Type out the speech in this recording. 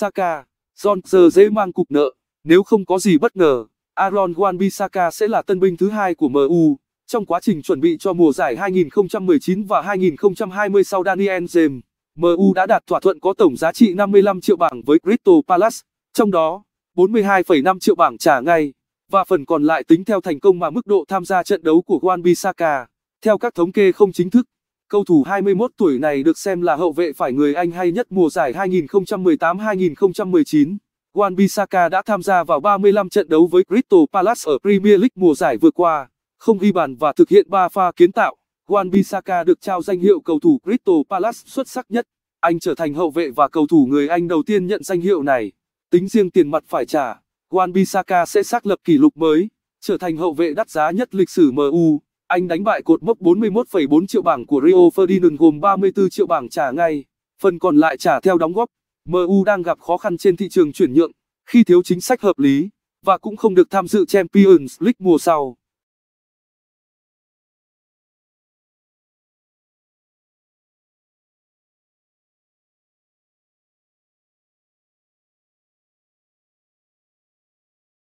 Saka, John dễ mang cục nợ. Nếu không có gì bất ngờ, Aaron Wan-Bissaka sẽ là tân binh thứ hai của MU. Trong quá trình chuẩn bị cho mùa giải 2019 và 2020 sau Daniel James, MU đã đạt thỏa thuận có tổng giá trị 55 triệu bảng với Crystal Palace, trong đó 42,5 triệu bảng trả ngay, và phần còn lại tính theo thành công mà mức độ tham gia trận đấu của Wan-Bissaka. Theo các thống kê không chính thức, Cầu thủ 21 tuổi này được xem là hậu vệ phải người Anh hay nhất mùa giải 2018-2019. Wan Bissaka đã tham gia vào 35 trận đấu với Crystal Palace ở Premier League mùa giải vừa qua, không ghi bàn và thực hiện 3 pha kiến tạo. Wan Bissaka được trao danh hiệu cầu thủ Crystal Palace xuất sắc nhất. Anh trở thành hậu vệ và cầu thủ người Anh đầu tiên nhận danh hiệu này. Tính riêng tiền mặt phải trả, Wan Bissaka sẽ xác lập kỷ lục mới, trở thành hậu vệ đắt giá nhất lịch sử MU. Anh đánh bại cột mốc 41,4 triệu bảng của Rio Ferdinand gồm 34 triệu bảng trả ngay, phần còn lại trả theo đóng góp. MU đang gặp khó khăn trên thị trường chuyển nhượng khi thiếu chính sách hợp lý và cũng không được tham dự Champions League mùa sau.